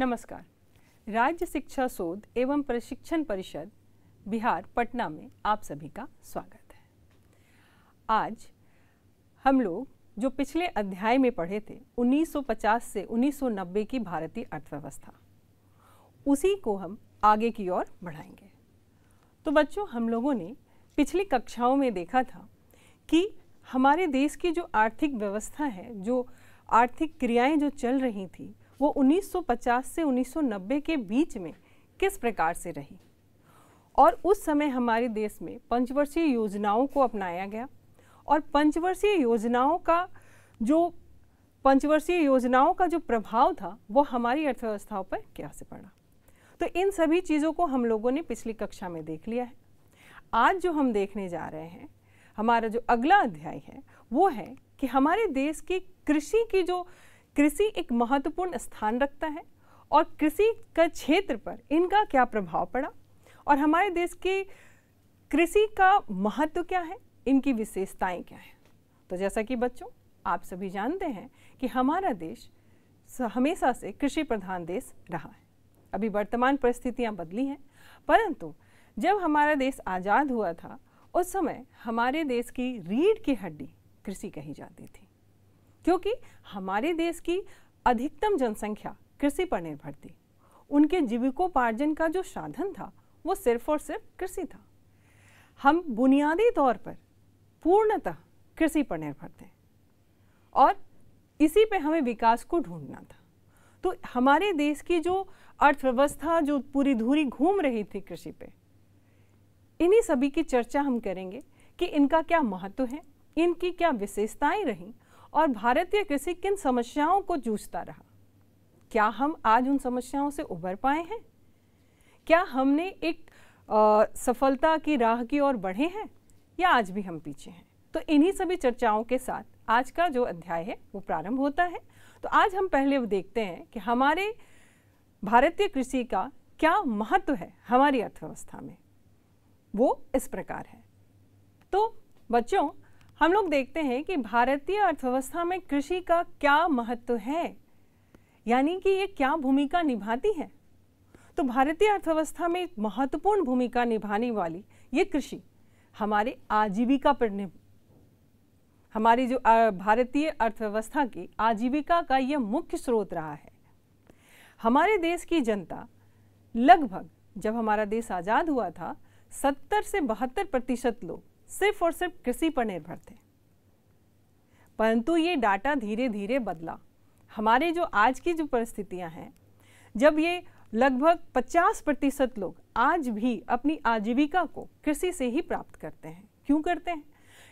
नमस्कार राज्य शिक्षा शोध एवं प्रशिक्षण परिषद बिहार पटना में आप सभी का स्वागत है आज हम लोग जो पिछले अध्याय में पढ़े थे 1950 से 1990 की भारतीय अर्थव्यवस्था उसी को हम आगे की ओर बढ़ाएंगे तो बच्चों हम लोगों ने पिछली कक्षाओं में देखा था कि हमारे देश की जो आर्थिक व्यवस्था है जो आर्थिक क्रियाएं जो चल रही थी वो 1950 से 1990 के बीच में किस प्रकार से रही और उस समय हमारे देश में पंचवर्षीय योजनाओं को अपनाया गया और पंचवर्षीय योजनाओं का जो पंचवर्षीय योजनाओं का जो प्रभाव था वो हमारी अर्थव्यवस्थाओं पर क्या से पड़ा तो इन सभी चीज़ों को हम लोगों ने पिछली कक्षा में देख लिया है आज जो हम देखने जा रहे हैं हमारा जो अगला अध्याय है वो है कि हमारे देश की कृषि की जो कृषि एक महत्वपूर्ण स्थान रखता है और कृषि का क्षेत्र पर इनका क्या प्रभाव पड़ा और हमारे देश के कृषि का महत्व क्या है इनकी विशेषताएं क्या हैं तो जैसा कि बच्चों आप सभी जानते हैं कि हमारा देश हमेशा से कृषि प्रधान देश रहा है अभी वर्तमान परिस्थितियां बदली हैं परंतु जब हमारा देश आज़ाद हुआ था उस समय हमारे देश की रीढ़ की हड्डी कृषि कही जाती थी क्योंकि हमारे देश की अधिकतम जनसंख्या कृषि पर निर्भर थी उनके जीविकोपार्जन का जो साधन था वो सिर्फ और सिर्फ कृषि था हम बुनियादी तौर पर पूर्णतः कृषि पर निर्भर थे और इसी पे हमें विकास को ढूंढना था तो हमारे देश की जो अर्थव्यवस्था जो पूरी धूरी घूम रही थी कृषि पे इन्हीं सभी की चर्चा हम करेंगे कि इनका क्या महत्व है इनकी क्या विशेषताएं रहीं और भारतीय कृषि किन समस्याओं को जूझता रहा क्या हम आज उन समस्याओं से उबर पाए हैं क्या हमने एक आ, सफलता की राह की ओर बढ़े हैं या आज भी हम पीछे हैं तो इन्हीं सभी चर्चाओं के साथ आज का जो अध्याय है वो प्रारंभ होता है तो आज हम पहले देखते हैं कि हमारे भारतीय कृषि का क्या महत्व है हमारी अर्थव्यवस्था में वो इस प्रकार है तो बच्चों हम लोग देखते हैं कि भारतीय अर्थव्यवस्था में कृषि का क्या महत्व है यानी कि ये क्या भूमिका निभाती है तो भारतीय अर्थव्यवस्था में महत्वपूर्ण भूमिका निभाने वाली ये कृषि हमारे आजीविका पर हमारी जो भारतीय अर्थव्यवस्था की आजीविका का यह मुख्य स्रोत रहा है हमारे देश की जनता लगभग जब हमारा देश आज़ाद हुआ था 70 से बहत्तर प्रतिशत लोग सिर्फ और सिर्फ कृषि पर निर्भर थे परंतु ये डाटा धीरे धीरे बदला हमारे जो आज की जो परिस्थितियां हैं जब ये लगभग 50 प्रतिशत लोग आज भी अपनी आजीविका को कृषि से ही प्राप्त करते हैं क्यों करते हैं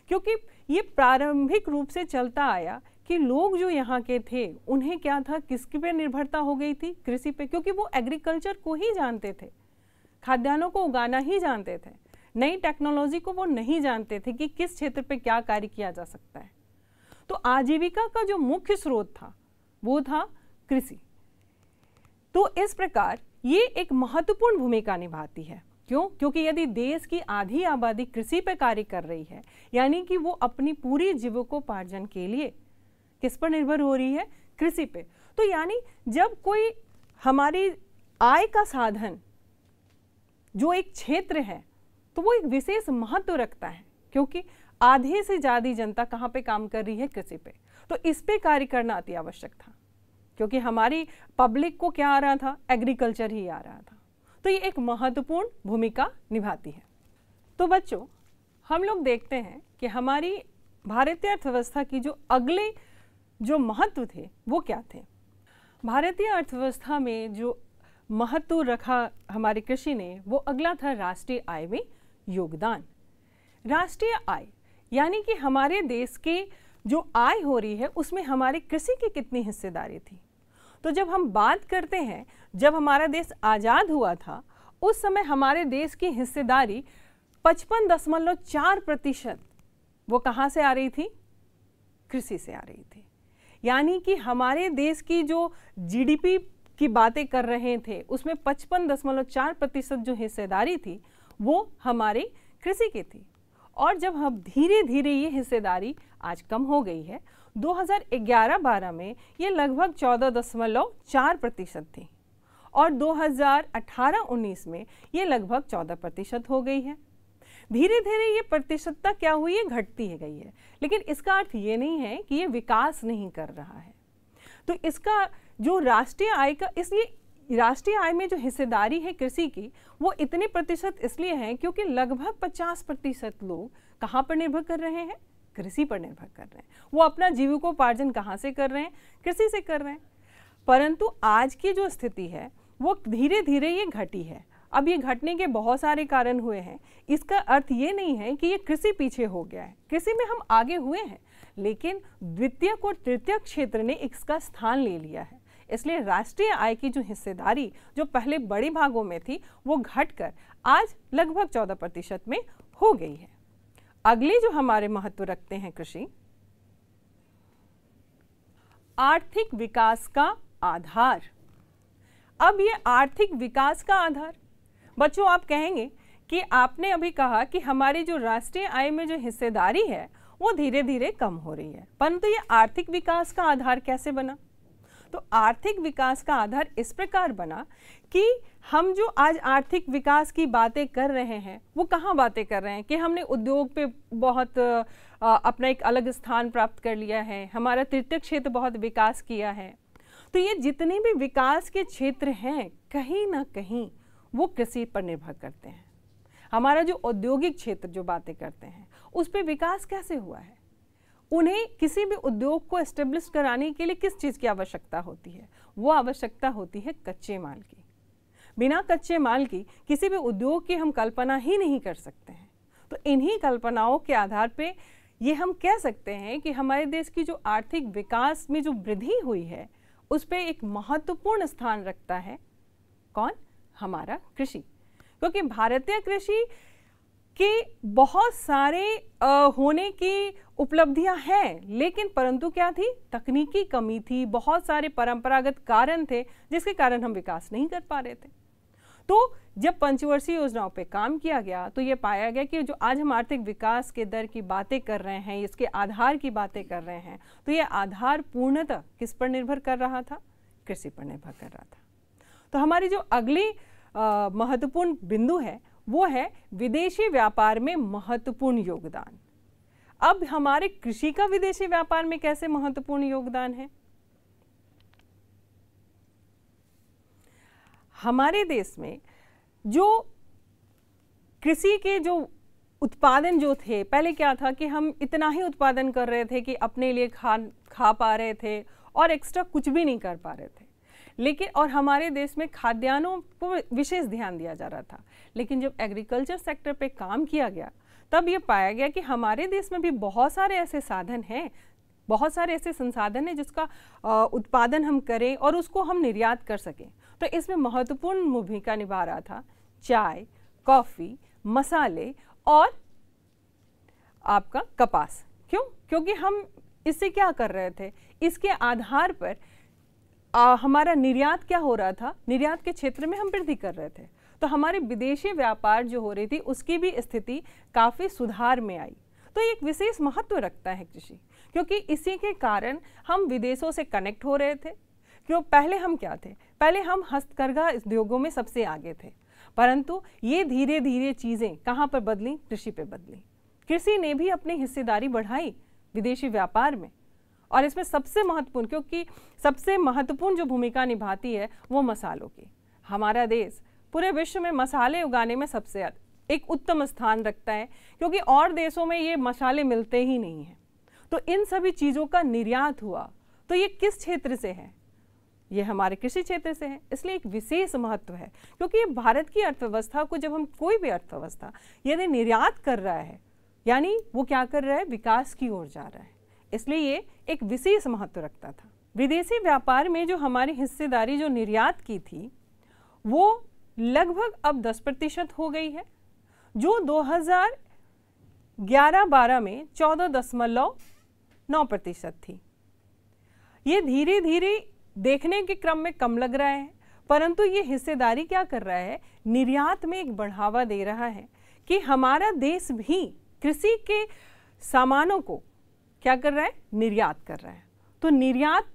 क्योंकि ये प्रारंभिक रूप से चलता आया कि लोग जो यहाँ के थे उन्हें क्या था किसकी पे निर्भरता हो गई थी कृषि पे क्योंकि वो एग्रीकल्चर को ही जानते थे खाद्यान्नों को उगाना ही जानते थे नई टेक्नोलॉजी को वो नहीं जानते थे कि किस क्षेत्र पे क्या कार्य किया जा सकता है तो आजीविका का जो मुख्य स्रोत था वो था कृषि तो इस प्रकार ये एक महत्वपूर्ण भूमिका निभाती है क्यों क्योंकि यदि देश की आधी आबादी कृषि पर कार्य कर रही है यानी कि वो अपनी पूरी जीविकोपार्जन के लिए किस पर निर्भर हो रही है कृषि पे तो यानी जब कोई हमारी आय का साधन जो एक क्षेत्र है तो वो एक विशेष महत्व रखता है क्योंकि आधे से ज़्यादा जनता कहाँ पे काम कर रही है कृषि पे तो इस पे कार्य करना अति आवश्यक था क्योंकि हमारी पब्लिक को क्या आ रहा था एग्रीकल्चर ही आ रहा था तो ये एक महत्वपूर्ण भूमिका निभाती है तो बच्चों हम लोग देखते हैं कि हमारी भारतीय अर्थव्यवस्था की जो अगले जो महत्व थे वो क्या थे भारतीय अर्थव्यवस्था में जो महत्व रखा हमारी कृषि ने वो अगला था राष्ट्रीय आय में योगदान राष्ट्रीय आय यानी कि हमारे देश की जो आय हो रही है उसमें हमारे कृषि की कितनी हिस्सेदारी थी तो जब हम बात करते हैं जब हमारा देश आज़ाद हुआ था उस समय हमारे देश की हिस्सेदारी पचपन दशमलव चार प्रतिशत वो कहाँ से आ रही थी कृषि से आ रही थी यानी कि हमारे देश की जो जीडीपी की बातें कर रहे थे उसमें पचपन दशमलव चार प्रतिशत जो हिस्सेदारी थी वो हमारी कृषि की थी और जब हम धीरे धीरे ये हिस्सेदारी आज कम हो गई है 2011-12 में ये लगभग 14.4 प्रतिशत थी और 2018-19 में ये लगभग 14 प्रतिशत हो गई है धीरे धीरे ये प्रतिशतता क्या हुई है घटती है गई है लेकिन इसका अर्थ ये नहीं है कि ये विकास नहीं कर रहा है तो इसका जो राष्ट्रीय आय का इसलिए राष्ट्रीय आय में जो हिस्सेदारी है कृषि की वो इतने प्रतिशत इसलिए है क्योंकि लगभग 50 प्रतिशत लोग कहाँ पर निर्भर कर रहे हैं कृषि पर निर्भर कर रहे हैं वो अपना जीविकोपार्जन कहाँ से कर रहे हैं कृषि से कर रहे हैं परंतु आज की जो स्थिति है वो धीरे धीरे ये घटी है अब ये घटने के बहुत सारे कारण हुए हैं इसका अर्थ ये नहीं है कि ये कृषि पीछे हो गया है कृषि में हम आगे हुए हैं लेकिन द्वितीय और तृतीय क्षेत्र ने इसका स्थान ले लिया है इसलिए राष्ट्रीय आय की जो हिस्सेदारी जो पहले बड़े भागों में थी वो घटकर आज लगभग चौदह प्रतिशत में हो गई है अगले जो हमारे महत्व रखते हैं कृषि आर्थिक विकास का आधार अब ये आर्थिक विकास का आधार बच्चों आप कहेंगे कि आपने अभी कहा कि हमारी जो राष्ट्रीय आय में जो हिस्सेदारी है वो धीरे धीरे कम हो रही है परंतु ये आर्थिक विकास का आधार कैसे बना तो आर्थिक विकास का आधार इस प्रकार बना कि हम जो आज आर्थिक विकास की बातें कर रहे हैं वो कहाँ बातें कर रहे हैं कि हमने उद्योग पे बहुत आ, अपना एक अलग स्थान प्राप्त कर लिया है हमारा तृतीय क्षेत्र बहुत विकास किया है तो ये जितने भी विकास के क्षेत्र हैं कहीं ना कहीं वो कृषि पर निर्भर करते हैं हमारा जो औद्योगिक क्षेत्र जो बातें करते हैं उस पर विकास कैसे हुआ है उन्हें किसी भी उद्योग को एस्टेब्लिश कराने के लिए किस चीज़ की आवश्यकता होती है वो आवश्यकता होती है कच्चे माल की बिना कच्चे माल की किसी भी उद्योग की हम कल्पना ही नहीं कर सकते हैं तो इन्हीं कल्पनाओं के आधार पे ये हम कह सकते हैं कि हमारे देश की जो आर्थिक विकास में जो वृद्धि हुई है उस पर एक महत्वपूर्ण स्थान रखता है कौन हमारा कृषि क्योंकि भारतीय कृषि कि बहुत सारे आ, होने की उपलब्धियां हैं लेकिन परंतु क्या थी तकनीकी कमी थी बहुत सारे परंपरागत कारण थे जिसके कारण हम विकास नहीं कर पा रहे थे तो जब पंचवर्षीय योजनाओं पे काम किया गया तो ये पाया गया कि जो आज हम आर्थिक विकास के दर की बातें कर रहे हैं इसके आधार की बातें कर रहे हैं तो ये आधार पूर्णतः किस पर निर्भर कर रहा था कृषि पर निर्भर कर रहा था तो हमारी जो अगली महत्वपूर्ण बिंदु है वो है विदेशी व्यापार में महत्वपूर्ण योगदान अब हमारे कृषि का विदेशी व्यापार में कैसे महत्वपूर्ण योगदान है हमारे देश में जो कृषि के जो उत्पादन जो थे पहले क्या था कि हम इतना ही उत्पादन कर रहे थे कि अपने लिए खा खा पा रहे थे और एक्स्ट्रा कुछ भी नहीं कर पा रहे थे लेकिन और हमारे देश में खाद्यान्नों को विशेष ध्यान दिया जा रहा था लेकिन जब एग्रीकल्चर सेक्टर पे काम किया गया तब ये पाया गया कि हमारे देश में भी बहुत सारे ऐसे साधन हैं बहुत सारे ऐसे संसाधन हैं जिसका उत्पादन हम करें और उसको हम निर्यात कर सकें तो इसमें महत्वपूर्ण भूमिका निभा रहा था चाय कॉफ़ी मसाले और आपका कपास क्यों क्योंकि हम इससे क्या कर रहे थे इसके आधार पर आ, हमारा निर्यात क्या हो रहा था निर्यात के क्षेत्र में हम वृद्धि कर रहे थे तो हमारे विदेशी व्यापार जो हो रही थी उसकी भी स्थिति काफ़ी सुधार में आई तो एक विशेष महत्व रखता है कृषि क्योंकि इसी के कारण हम विदेशों से कनेक्ट हो रहे थे क्यों पहले हम क्या थे पहले हम हस्तकरघा उद्योगों में सबसे आगे थे परंतु ये धीरे धीरे चीज़ें कहाँ पर बदली कृषि पर बदली कृषि ने भी अपनी हिस्सेदारी बढ़ाई विदेशी व्यापार में और इसमें सबसे महत्वपूर्ण क्योंकि सबसे महत्वपूर्ण जो भूमिका निभाती है वो मसालों की हमारा देश पूरे विश्व में मसाले उगाने में सबसे एक उत्तम स्थान रखता है क्योंकि और देशों में ये मसाले मिलते ही नहीं हैं तो इन सभी चीज़ों का निर्यात हुआ तो ये किस क्षेत्र से है ये हमारे कृषि क्षेत्र से है इसलिए एक विशेष महत्व है क्योंकि ये भारत की अर्थव्यवस्था को जब हम कोई भी अर्थव्यवस्था यदि निर्यात कर रहा है यानी वो क्या कर रहा है विकास की ओर जा रहा है इसलिए ये एक विशेष महत्व रखता था विदेशी व्यापार में जो हमारी हिस्सेदारी जो निर्यात की थी वो लगभग अब 10 प्रतिशत हो गई है जो 2011-12 में चौदह दशमलव नौ प्रतिशत थी ये धीरे धीरे देखने के क्रम में कम लग रहा है परंतु ये हिस्सेदारी क्या कर रहा है निर्यात में एक बढ़ावा दे रहा है कि हमारा देश भी कृषि के सामानों को क्या कर रहा है निर्यात कर रहा है तो निर्यात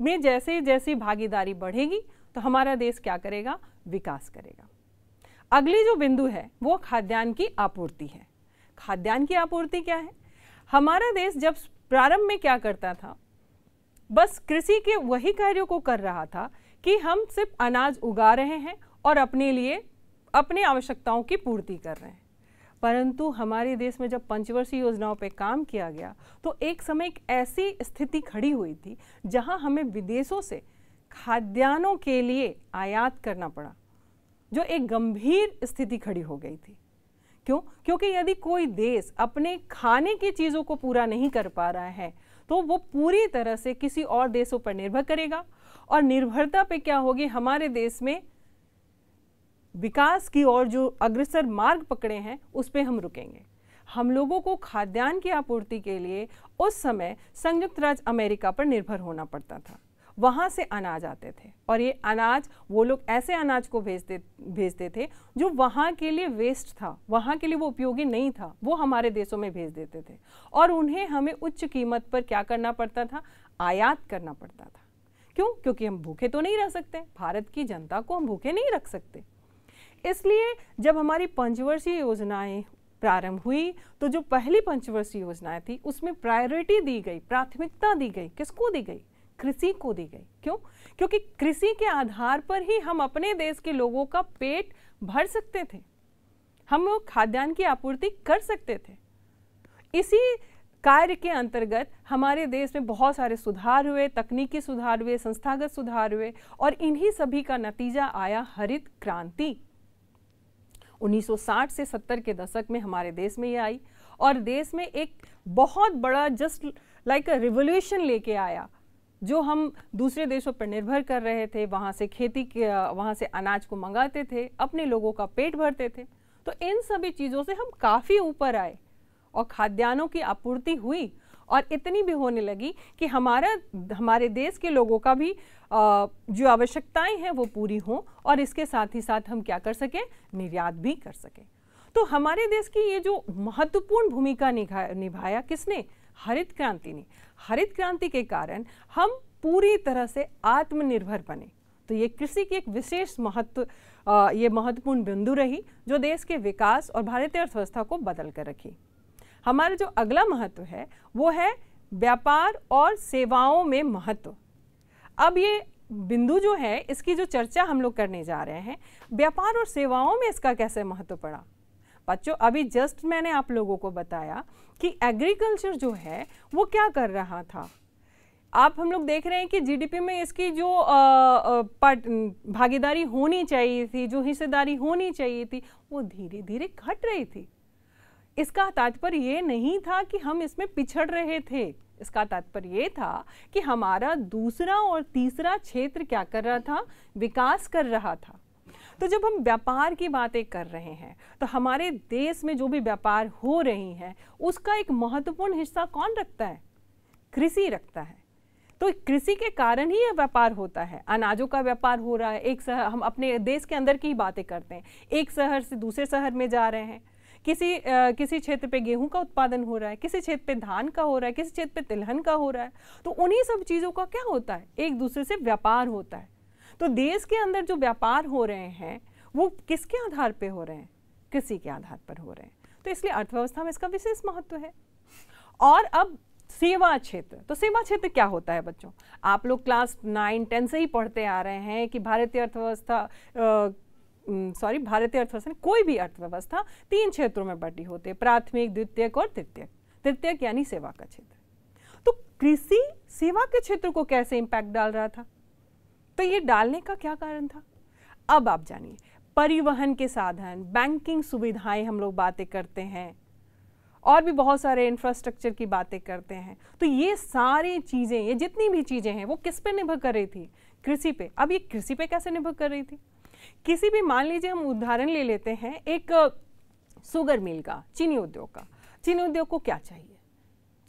में जैसे जैसे भागीदारी बढ़ेगी तो हमारा देश क्या करेगा विकास करेगा अगली जो बिंदु है वो खाद्यान्न की आपूर्ति है खाद्यान्न की आपूर्ति क्या है हमारा देश जब प्रारंभ में क्या करता था बस कृषि के वही कार्यों को कर रहा था कि हम सिर्फ अनाज उगा रहे हैं और अपने लिए अपने आवश्यकताओं की पूर्ति कर रहे हैं परंतु हमारे देश में जब पंचवर्षीय योजनाओं पर काम किया गया तो एक समय एक ऐसी स्थिति खड़ी हुई थी जहां हमें विदेशों से खाद्यान्नों के लिए आयात करना पड़ा जो एक गंभीर स्थिति खड़ी हो गई थी क्यों क्योंकि यदि कोई देश अपने खाने की चीज़ों को पूरा नहीं कर पा रहा है तो वो पूरी तरह से किसी और देशों पर निर्भर करेगा और निर्भरता पे क्या होगी हमारे देश में विकास की ओर जो अग्रसर मार्ग पकड़े हैं उस पर हम रुकेंगे हम लोगों को खाद्यान्न की आपूर्ति के लिए उस समय संयुक्त राज्य अमेरिका पर निर्भर होना पड़ता था वहाँ से अनाज आते थे और ये अनाज वो लोग ऐसे अनाज को भेजते भेजते थे जो वहाँ के लिए वेस्ट था वहाँ के लिए वो उपयोगी नहीं था वो हमारे देशों में भेज देते थे और उन्हें हमें उच्च कीमत पर क्या करना पड़ता था आयात करना पड़ता था क्यों क्योंकि हम भूखे तो नहीं रह सकते भारत की जनता को हम भूखे नहीं रख सकते इसलिए जब हमारी पंचवर्षीय योजनाएं प्रारंभ हुई तो जो पहली पंचवर्षीय योजनाएं थी उसमें प्रायोरिटी दी गई प्राथमिकता दी गई किसको दी गई कृषि को दी गई क्यों क्योंकि कृषि के आधार पर ही हम अपने देश के लोगों का पेट भर सकते थे हम खाद्यान्न की आपूर्ति कर सकते थे इसी कार्य के अंतर्गत हमारे देश में बहुत सारे सुधार हुए तकनीकी सुधार हुए संस्थागत सुधार हुए और इन्हीं सभी का नतीजा आया हरित क्रांति 1960 से 70 के दशक में हमारे देश में ये आई और देश में एक बहुत बड़ा जस्ट लाइक अ रिवोल्यूशन लेके आया जो हम दूसरे देशों पर निर्भर कर रहे थे वहाँ से खेती के वहाँ से अनाज को मंगाते थे अपने लोगों का पेट भरते थे तो इन सभी चीज़ों से हम काफ़ी ऊपर आए और खाद्यान्नों की आपूर्ति हुई और इतनी भी होने लगी कि हमारा हमारे देश के लोगों का भी आ, जो आवश्यकताएं हैं वो पूरी हों और इसके साथ ही साथ हम क्या कर सकें निर्यात भी कर सकें तो हमारे देश की ये जो महत्वपूर्ण भूमिका निभा, निभाया किसने हरित क्रांति ने हरित क्रांति के कारण हम पूरी तरह से आत्मनिर्भर बने तो ये कृषि की एक विशेष महत्व ये महत्वपूर्ण बिंदु रही जो देश के विकास और भारतीय अर्थव्यवस्था को बदल कर रखी हमारा जो अगला महत्व है वो है व्यापार और सेवाओं में महत्व अब ये बिंदु जो है इसकी जो चर्चा हम लोग करने जा रहे हैं व्यापार और सेवाओं में इसका कैसे महत्व पड़ा बच्चों अभी जस्ट मैंने आप लोगों को बताया कि एग्रीकल्चर जो है वो क्या कर रहा था आप हम लोग देख रहे हैं कि जीडीपी में इसकी जो भागीदारी होनी चाहिए थी जो हिस्सेदारी होनी चाहिए थी वो धीरे धीरे घट रही थी इसका तात्पर्य ये नहीं था कि हम इसमें पिछड़ रहे थे इसका तात्पर्य ये था कि हमारा दूसरा और तीसरा क्षेत्र क्या कर रहा था विकास कर रहा था तो जब हम व्यापार की बातें कर रहे हैं तो हमारे देश में जो भी व्यापार हो रही है उसका एक महत्वपूर्ण हिस्सा कौन रखता है कृषि रखता है तो कृषि के कारण ही यह व्यापार होता है अनाजों का व्यापार हो रहा है एक शहर हम अपने देश के अंदर की ही बातें करते हैं एक शहर से दूसरे शहर में जा रहे हैं किसी आ, किसी क्षेत्र पे गेहूं का उत्पादन हो रहा है किसी क्षेत्र पे धान का हो रहा है किसी क्षेत्र पे तिलहन का हो रहा है तो उन्हीं सब चीज़ों का क्या होता है एक दूसरे से व्यापार होता है तो देश के अंदर जो व्यापार हो रहे हैं वो किसके आधार पर हो रहे हैं कृषि के आधार पर हो रहे हैं तो इसलिए अर्थव्यवस्था में इसका विशेष महत्व है और अब सेवा क्षेत्र तो सेवा क्षेत्र क्या होता है बच्चों आप लोग क्लास नाइन टेन से ही पढ़ते आ रहे हैं कि भारतीय अर्थव्यवस्था सॉरी भारतीय अर्थव्यवस्था कोई भी अर्थव्यवस्था तीन क्षेत्रों में बटी होती है प्राथमिक द्वितीयक और तृतीयक तृतीयक यानी सेवा का क्षेत्र तो कृषि सेवा के क्षेत्र को कैसे इंपैक्ट डाल रहा था तो ये डालने का क्या कारण था अब आप जानिए परिवहन के साधन बैंकिंग सुविधाएं हम लोग बातें करते हैं और भी बहुत सारे इंफ्रास्ट्रक्चर की बातें करते हैं तो ये सारी चीज़ें ये जितनी भी चीज़ें हैं वो किस पे निर्भर कर रही थी कृषि पे अब ये कृषि पे कैसे निर्भर कर रही थी किसी भी मान लीजिए हम उदाहरण ले लेते हैं एक सुगर मिल का चीनी उद्योग का चीनी उद्योग को क्या चाहिए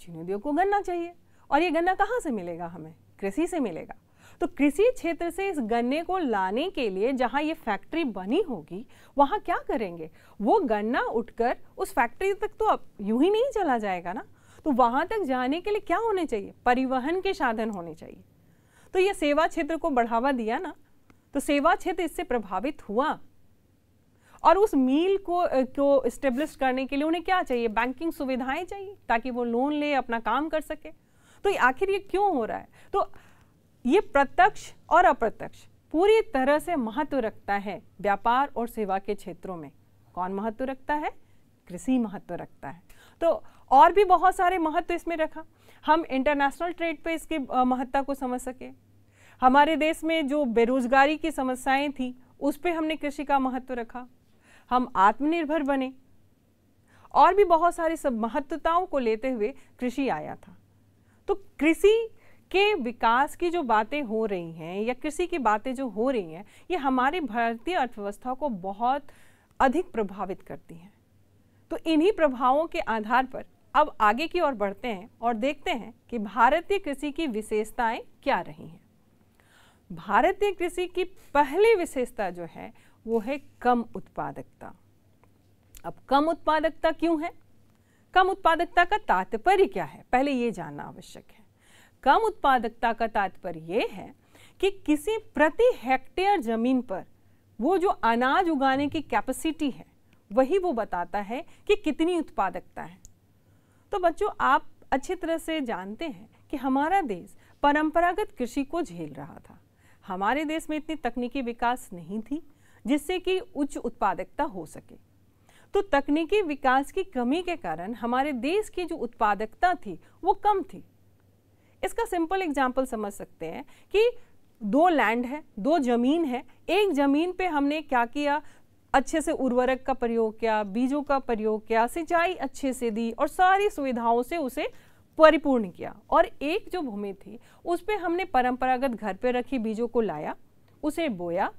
चीनी उद्योग को गन्ना चाहिए और ये गन्ना कहाँ से मिलेगा हमें कृषि से मिलेगा तो कृषि क्षेत्र से इस गन्ने को लाने के लिए जहाँ ये फैक्ट्री बनी होगी वहाँ क्या करेंगे वो गन्ना उठकर उस फैक्ट्री तक तो अब यूँ ही नहीं चला जाएगा ना तो वहाँ तक जाने के लिए क्या होने चाहिए परिवहन के साधन होने चाहिए तो ये सेवा क्षेत्र को बढ़ावा दिया ना तो सेवा क्षेत्र इससे प्रभावित हुआ और उस मील को को स्टेब्लिश करने के लिए उन्हें क्या चाहिए बैंकिंग सुविधाएं चाहिए ताकि वो लोन ले अपना काम कर सके तो आखिर ये क्यों हो रहा है तो ये प्रत्यक्ष और अप्रत्यक्ष पूरी तरह से महत्व रखता है व्यापार और सेवा के क्षेत्रों में कौन महत्व रखता है कृषि महत्व रखता है तो और भी बहुत सारे महत्व इसमें रखा हम इंटरनेशनल ट्रेड पे इसके महत्ता को समझ सके हमारे देश में जो बेरोजगारी की समस्याएं थी उस पर हमने कृषि का महत्व रखा हम आत्मनिर्भर बने और भी बहुत सारी सब महत्वताओं को लेते हुए कृषि आया था तो कृषि के विकास की जो बातें हो रही हैं या कृषि की बातें जो हो रही हैं ये हमारे भारतीय अर्थव्यवस्था को बहुत अधिक प्रभावित करती हैं तो इन्हीं प्रभावों के आधार पर अब आगे की ओर बढ़ते हैं और देखते हैं कि भारतीय कृषि की विशेषताएं क्या रही हैं भारतीय कृषि की पहली विशेषता जो है वो है कम उत्पादकता अब कम उत्पादकता क्यों है कम उत्पादकता का तात्पर्य क्या है पहले ये जानना आवश्यक है कम उत्पादकता का तात्पर्य ये है कि किसी प्रति हेक्टेयर जमीन पर वो जो अनाज उगाने की कैपेसिटी है वही वो बताता है कि कितनी उत्पादकता है तो बच्चों आप अच्छी तरह से जानते हैं कि हमारा देश परंपरागत कृषि को झेल रहा था हमारे देश में इतनी तकनीकी विकास नहीं थी जिससे कि उच्च उत्पादकता हो सके तो तकनीकी विकास की कमी के कारण हमारे देश की जो उत्पादकता थी वो कम थी इसका सिंपल एग्जाम्पल समझ सकते हैं कि दो लैंड है दो जमीन है एक जमीन पे हमने क्या किया अच्छे से उर्वरक का प्रयोग किया बीजों का प्रयोग किया सिंचाई अच्छे से दी और सारी सुविधाओं से उसे परिपूर्ण किया और एक जो भूमि थी उस पर हमने परंपरागत घर पे रखी बीजों को लाया उसे बोया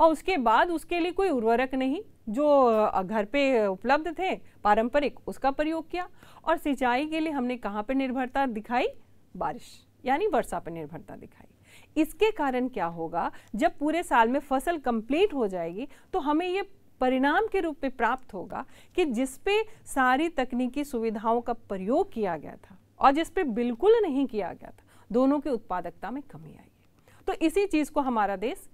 और उसके बाद उसके लिए कोई उर्वरक नहीं जो घर पे उपलब्ध थे पारंपरिक उसका प्रयोग किया और सिंचाई के लिए हमने कहाँ पे निर्भरता दिखाई बारिश यानी वर्षा पर निर्भरता दिखाई इसके कारण क्या होगा जब पूरे साल में फसल कंप्लीट हो जाएगी तो हमें ये परिणाम के रूप में प्राप्त होगा कि जिसपे सारी तकनीकी सुविधाओं का प्रयोग किया गया था और जिस पे बिल्कुल नहीं किया गया था दोनों की उत्पादकता में कमी आई है तो इसी चीज़ को हमारा देश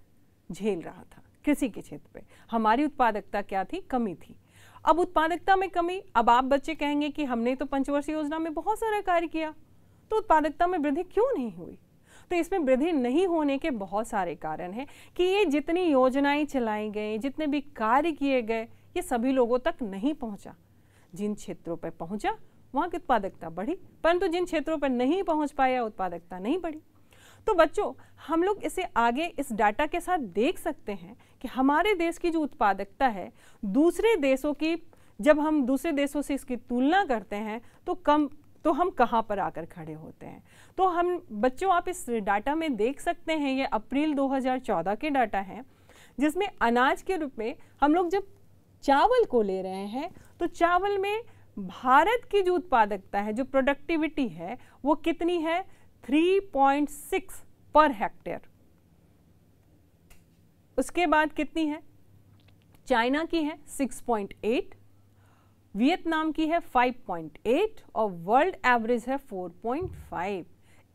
झेल रहा था कृषि के क्षेत्र पे हमारी उत्पादकता क्या थी कमी थी अब उत्पादकता में कमी अब आप बच्चे कहेंगे कि हमने तो पंचवर्षीय योजना में बहुत सारा कार्य किया तो उत्पादकता में वृद्धि क्यों नहीं हुई तो इसमें वृद्धि नहीं होने के बहुत सारे कारण हैं कि ये जितनी योजनाएं चलाई गई जितने भी कार्य किए गए ये सभी लोगों तक नहीं पहुंचा जिन क्षेत्रों पर पहुंचा वहाँ की उत्पादकता बढ़ी परंतु जिन क्षेत्रों पर नहीं पहुँच पाया उत्पादकता नहीं बढ़ी तो बच्चों हम लोग इसे आगे इस डाटा के साथ देख सकते हैं कि हमारे देश की जो उत्पादकता है दूसरे देशों की जब हम दूसरे देशों से इसकी तुलना करते हैं तो कम तो हम कहाँ पर आकर खड़े होते हैं तो हम बच्चों आप इस डाटा में देख सकते हैं ये अप्रैल 2014 के डाटा हैं जिसमें अनाज के रूप में हम लोग जब चावल को ले रहे हैं तो चावल में भारत की जो उत्पादकता है जो प्रोडक्टिविटी है वो कितनी है 3.6 पर हेक्टेयर उसके बाद कितनी है चाइना की है 6.8 वियतनाम की है 5.8 और वर्ल्ड एवरेज है 4.5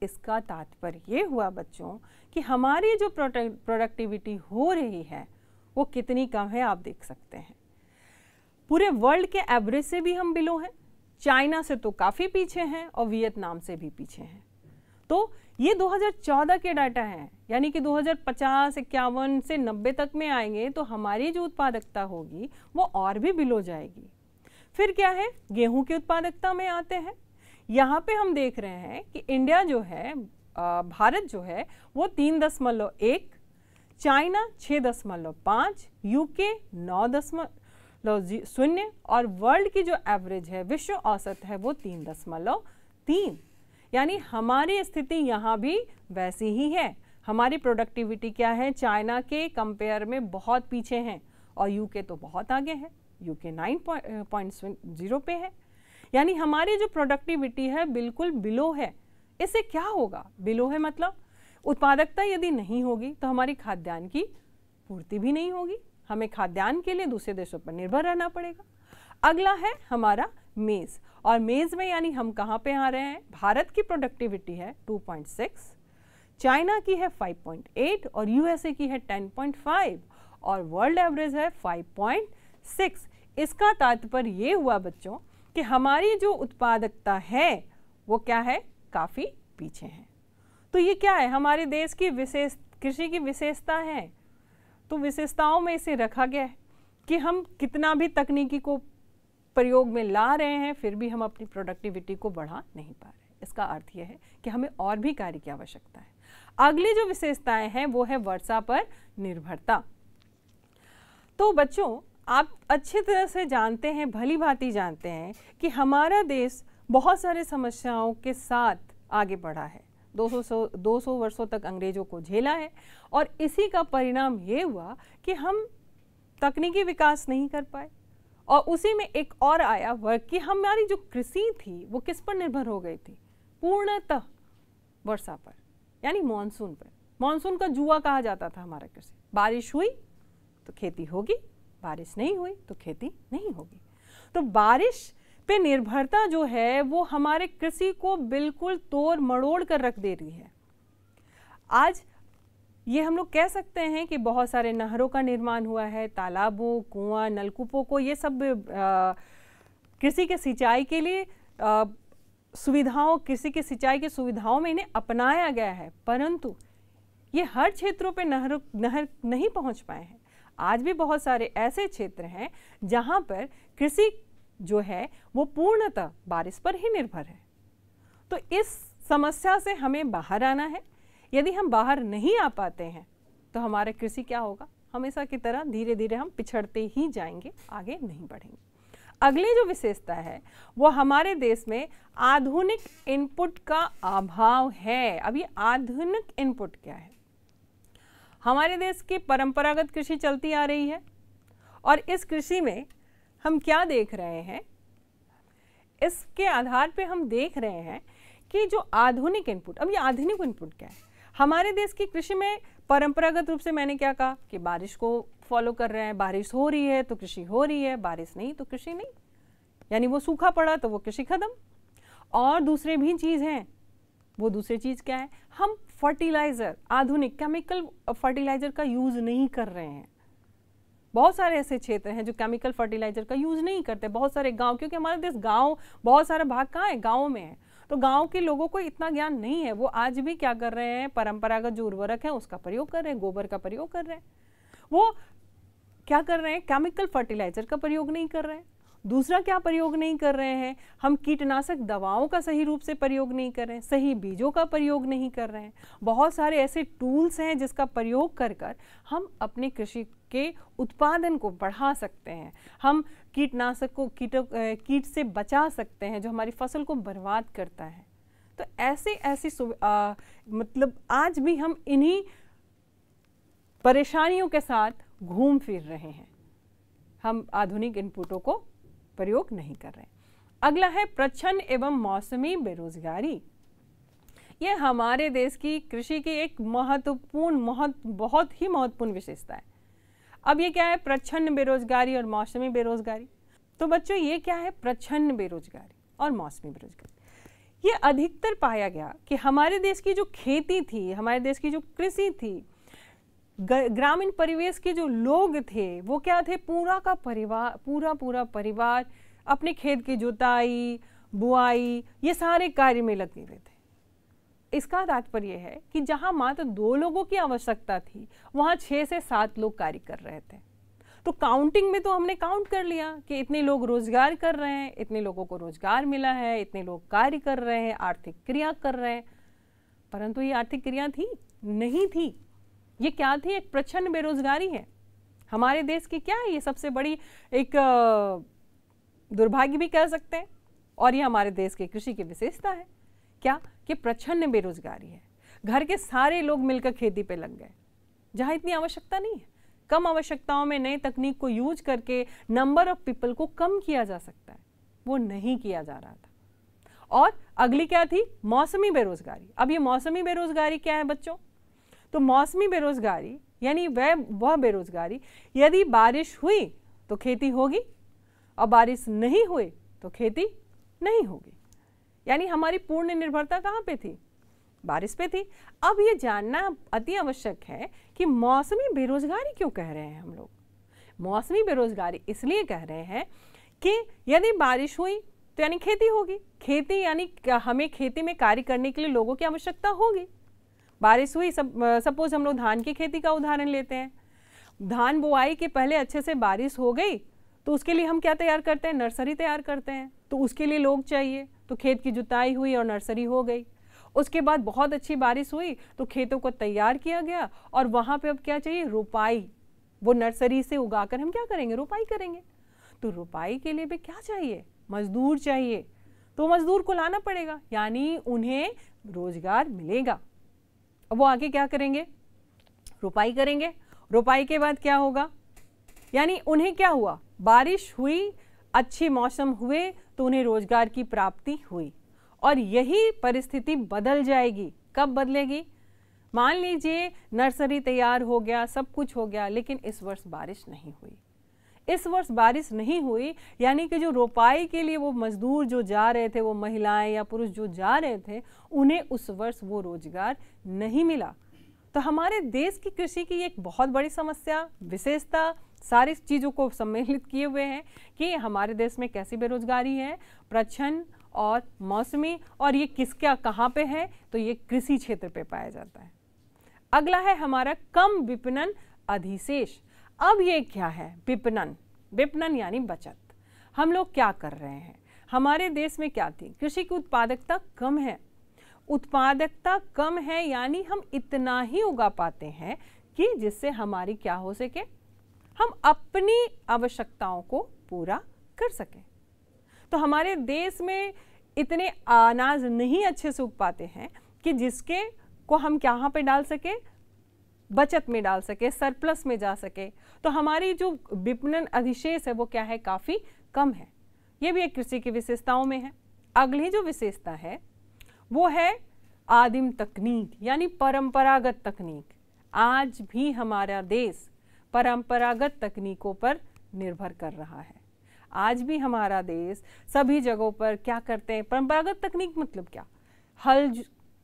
इसका तात्पर्य ये हुआ बच्चों कि हमारी जो प्रोडक्टिविटी हो रही है वो कितनी कम है आप देख सकते हैं पूरे वर्ल्ड के एवरेज से भी हम बिलो हैं चाइना से तो काफ़ी पीछे हैं और वियतनाम से भी पीछे हैं तो ये 2014 के डाटा हैं यानी कि 2050 इक्यावन से 90 तक में आएंगे तो हमारी जो उत्पादकता होगी वो और भी बिलो जाएगी फिर क्या है गेहूं की उत्पादकता में आते हैं यहाँ पे हम देख रहे हैं कि इंडिया जो है भारत जो है वो तीन दशमलव एक चाइना छः दशमलव पाँच यूके नौ दशमलव लो शून्य और वर्ल्ड की जो एवरेज है विश्व औसत है वो तीन दशमलव तीन यानी हमारी स्थिति यहाँ भी वैसी ही है हमारी प्रोडक्टिविटी क्या है चाइना के कंपेयर में बहुत पीछे हैं और यूके तो बहुत आगे है यूके नाइन पॉइंट जीरो पे है यानी हमारी जो प्रोडक्टिविटी है बिल्कुल बिलो है इससे क्या होगा बिलो है मतलब उत्पादकता यदि नहीं होगी तो हमारी खाद्यान्न की पूर्ति भी नहीं होगी हमें खाद्यान्न के लिए दूसरे देशों पर निर्भर रहना पड़ेगा अगला है हमारा मेज़ और मेज़ में यानी हम कहाँ पे आ रहे हैं भारत की प्रोडक्टिविटी है 2.6 चाइना की है 5.8 और यूएसए की है 10.5 और वर्ल्ड एवरेज है 5.6 इसका तात्पर्य ये हुआ बच्चों कि हमारी जो उत्पादकता है वो क्या है काफ़ी पीछे है तो ये क्या है हमारे देश की विशेष कृषि की विशेषता है तो विशेषताओं में इसे रखा गया है कि हम कितना भी तकनीकी को प्रयोग में ला रहे हैं फिर भी हम अपनी प्रोडक्टिविटी को बढ़ा नहीं पा रहे इसका अर्थ यह है कि हमें और भी कार्य की आवश्यकता है अगली जो विशेषताएं हैं वो है वर्षा पर निर्भरता तो बच्चों आप अच्छी तरह से जानते हैं भली भांति जानते हैं कि हमारा देश बहुत सारे समस्याओं के साथ आगे बढ़ा है 200 सौ वर्षों तक अंग्रेज़ों को झेला है और इसी का परिणाम ये हुआ कि हम तकनीकी विकास नहीं कर पाए और उसी में एक और आया वर्ग कि हमारी जो कृषि थी वो किस पर निर्भर हो गई थी पूर्णतः वर्षा पर यानी मानसून पर मानसून का जुआ कहा जाता था हमारा कृषि बारिश हुई तो खेती होगी बारिश नहीं हुई तो खेती नहीं होगी तो बारिश पे निर्भरता जो है वो हमारे कृषि को बिल्कुल तोड़ मड़ोड़ कर रख दे रही है आज ये हम लोग कह सकते हैं कि बहुत सारे नहरों का निर्माण हुआ है तालाबों कुआं नलकूपों को ये सब कृषि के सिंचाई के लिए सुविधाओं कृषि के सिंचाई की सुविधाओं में इन्हें अपनाया गया है परंतु ये हर क्षेत्रों पे नहर नहर नहीं पहुंच पाए हैं आज भी बहुत सारे ऐसे क्षेत्र हैं जहां पर कृषि जो है वो पूर्णतः बारिश पर ही निर्भर है तो इस समस्या से हमें बाहर आना है यदि हम बाहर नहीं आ पाते हैं तो हमारा कृषि क्या होगा हमेशा की तरह धीरे धीरे हम पिछड़ते ही जाएंगे आगे नहीं बढ़ेंगे अगली जो विशेषता है वो हमारे देश में आधुनिक इनपुट का अभाव है अभी आधुनिक इनपुट क्या है हमारे देश की परंपरागत कृषि चलती आ रही है और इस कृषि में हम क्या देख रहे हैं इसके आधार पे हम देख रहे हैं कि जो आधुनिक इनपुट अब ये आधुनिक इनपुट क्या है हमारे देश की कृषि में परंपरागत रूप से मैंने क्या कहा कि बारिश को फॉलो कर रहे हैं बारिश हो रही है तो कृषि हो रही है बारिश नहीं तो कृषि नहीं यानी वो सूखा पड़ा तो वो कृषि खत्म और दूसरे भी चीज़ हैं वो दूसरी चीज़ क्या है हम फर्टिलाइज़र आधुनिक केमिकल फर्टिलाइज़र का यूज़ नहीं कर रहे हैं बहुत सारे ऐसे क्षेत्र हैं जो केमिकल फर्टिलाइजर का यूज़ नहीं करते बहुत सारे गांव क्योंकि हमारे देश गांव बहुत सारा भाग कहाँ है गाँव में है तो गांव के लोगों को इतना ज्ञान नहीं है वो आज भी क्या कर रहे हैं परंपरागत जो उर्वरक है उसका प्रयोग कर रहे हैं गोबर का प्रयोग कर रहे हैं वो क्या कर रहे हैं केमिकल फर्टिलाइजर का प्रयोग नहीं कर रहे हैं दूसरा क्या प्रयोग नहीं कर रहे हैं हम कीटनाशक दवाओं का सही रूप से प्रयोग नहीं कर रहे हैं सही बीजों का प्रयोग नहीं कर रहे हैं बहुत सारे ऐसे टूल्स हैं जिसका प्रयोग कर कर हम अपने कृषि के उत्पादन को बढ़ा सकते हैं हम कीटनाशक को कीट कीट से बचा सकते हैं जो हमारी फसल को बर्बाद करता है तो ऐसे ऐसी मतलब आज भी हम इन्हीं परेशानियों के साथ घूम फिर रहे हैं हम आधुनिक इनपुटों को प्रयोग नहीं कर रहे अगला है प्रच्छन्न एवं मौसमी बेरोजगारी ये हमारे देश की कृषि की एक महत्वपूर्ण महत बहुत ही महत्वपूर्ण विशेषता है अब ये क्या है प्रच्छन्न बेरोजगारी और मौसमी बेरोजगारी तो बच्चों ये क्या है प्रच्छन्न बेरोजगारी और मौसमी बेरोजगारी ये अधिकतर पाया गया कि हमारे देश की जो खेती थी हमारे देश की जो कृषि थी ग्रामीण परिवेश के जो लोग थे वो क्या थे पूरा का परिवार पूरा पूरा परिवार अपने खेत की जुताई बुआई ये सारे कार्य में लगे हुए थे इसका तात्पर्य है कि जहाँ मात्र दो लोगों की आवश्यकता थी वहाँ छः से सात लोग कार्य कर रहे थे तो काउंटिंग में तो हमने काउंट कर लिया कि इतने लोग रोजगार कर रहे हैं इतने लोगों को रोजगार मिला है इतने लोग कार्य कर रहे हैं आर्थिक क्रिया कर रहे हैं परंतु ये आर्थिक क्रिया थी नहीं थी ये क्या थी एक प्रचंड बेरोजगारी है हमारे देश की क्या है ये सबसे बड़ी एक दुर्भाग्य भी कह सकते हैं और ये हमारे देश के कृषि की विशेषता है क्या कि प्रचंड बेरोजगारी है घर के सारे लोग मिलकर खेती पे लग गए जहाँ इतनी आवश्यकता नहीं है कम आवश्यकताओं में नई तकनीक को यूज करके नंबर ऑफ पीपल को कम किया जा सकता है वो नहीं किया जा रहा था और अगली क्या थी मौसमी बेरोजगारी अब ये मौसमी बेरोजगारी क्या है बच्चों तो मौसमी बेरोजगारी यानी वह वह बेरोजगारी यदि बारिश हुई तो खेती होगी और बारिश नहीं हुई तो खेती नहीं होगी यानी हमारी पूर्ण निर्भरता कहाँ पे थी बारिश पे थी अब ये जानना अति आवश्यक है कि मौसमी बेरोजगारी क्यों कह रहे हैं हम लोग मौसमी बेरोजगारी इसलिए कह रहे हैं कि यदि बारिश हुई तो यानी खेती होगी खेती यानी हमें खेती में कार्य करने के लिए लोगों की आवश्यकता होगी बारिश हुई सब सपोज हम लोग धान की खेती का उदाहरण लेते हैं धान बुआई के पहले अच्छे से बारिश हो गई तो उसके लिए हम क्या तैयार करते हैं नर्सरी तैयार करते हैं तो उसके लिए लोग चाहिए तो खेत की जुताई हुई और नर्सरी हो गई उसके बाद बहुत अच्छी बारिश हुई तो खेतों को तैयार किया गया और वहाँ पे अब क्या चाहिए रोपाई वो नर्सरी से उगाकर हम क्या करेंगे रोपाई करेंगे तो रोपाई के लिए भी क्या चाहिए मजदूर चाहिए तो मजदूर को लाना पड़ेगा यानी उन्हें रोजगार मिलेगा अब वो आगे क्या करेंगे रुपाई करेंगे रुपाई के बाद क्या होगा यानी उन्हें क्या हुआ बारिश हुई अच्छी मौसम हुए तो उन्हें रोजगार की प्राप्ति हुई और यही परिस्थिति बदल जाएगी कब बदलेगी मान लीजिए नर्सरी तैयार हो गया सब कुछ हो गया लेकिन इस वर्ष बारिश नहीं हुई इस वर्ष बारिश नहीं हुई यानी कि जो रोपाई के लिए वो मजदूर जो जा रहे थे वो महिलाएं या पुरुष जो जा रहे थे उन्हें उस वर्ष वो रोजगार नहीं मिला तो हमारे देश की कृषि की एक बहुत बड़ी समस्या विशेषता सारी चीज़ों को सम्मिलित किए हुए हैं कि हमारे देश में कैसी बेरोजगारी है प्रच्छन और मौसमी और ये किसका कहाँ पे है तो ये कृषि क्षेत्र पे पाया जाता है अगला है हमारा कम विपणन अधिशेष अब ये क्या है विपणन विपणन यानी बचत हम लोग क्या कर रहे हैं हमारे देश में क्या थी कृषि की उत्पादकता कम है उत्पादकता कम है यानी हम इतना ही उगा पाते हैं कि जिससे हमारी क्या हो सके हम अपनी आवश्यकताओं को पूरा कर सकें तो हमारे देश में इतने अनाज नहीं अच्छे से उग पाते हैं कि जिसके को हम क्या पे डाल सकें बचत में डाल सके सरप्लस में जा सके तो हमारी जो विपणन अधिशेष है वो क्या है काफ़ी कम है ये भी एक कृषि की विशेषताओं में है अगली जो विशेषता है वो है आदिम तकनीक यानी परंपरागत तकनीक आज भी हमारा देश परंपरागत तकनीकों पर निर्भर कर रहा है आज भी हमारा देश सभी जगहों पर क्या करते हैं परंपरागत तकनीक मतलब क्या हल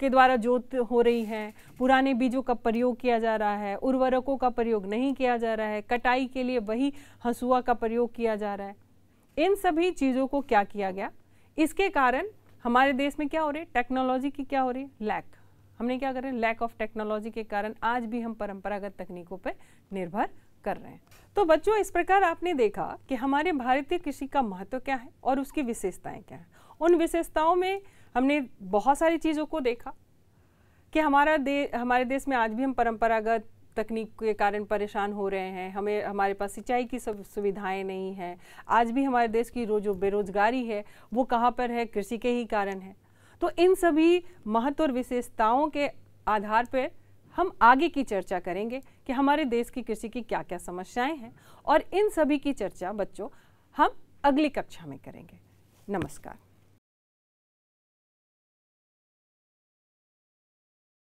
के द्वारा जोत हो रही है पुराने बीजों का प्रयोग किया जा रहा है उर्वरकों का प्रयोग नहीं किया जा रहा है कटाई के लिए वही हंसुआ का प्रयोग किया जा रहा है इन सभी चीज़ों को क्या किया गया इसके कारण हमारे देश में क्या हो रही है टेक्नोलॉजी की क्या हो रही है लैक हमने क्या कर रहे हैं लैक ऑफ टेक्नोलॉजी के कारण आज भी हम परंपरागत तकनीकों पर निर्भर कर रहे हैं तो बच्चों इस प्रकार आपने देखा कि हमारे भारतीय कृषि का महत्व क्या है और उसकी विशेषताएं क्या हैं उन विशेषताओं में हमने बहुत सारी चीज़ों को देखा कि हमारा दे हमारे देश में आज भी हम परंपरागत तकनीक के कारण परेशान हो रहे हैं हमें हमारे पास सिंचाई की सब सुविधाएं नहीं हैं आज भी हमारे देश की रोज बेरोजगारी है वो कहाँ पर है कृषि के ही कारण है तो इन सभी महत्व और विशेषताओं के आधार पर हम आगे की चर्चा करेंगे कि हमारे देश की कृषि की क्या क्या समस्याएं हैं और इन सभी की चर्चा बच्चों हम अगली कक्षा में करेंगे नमस्कार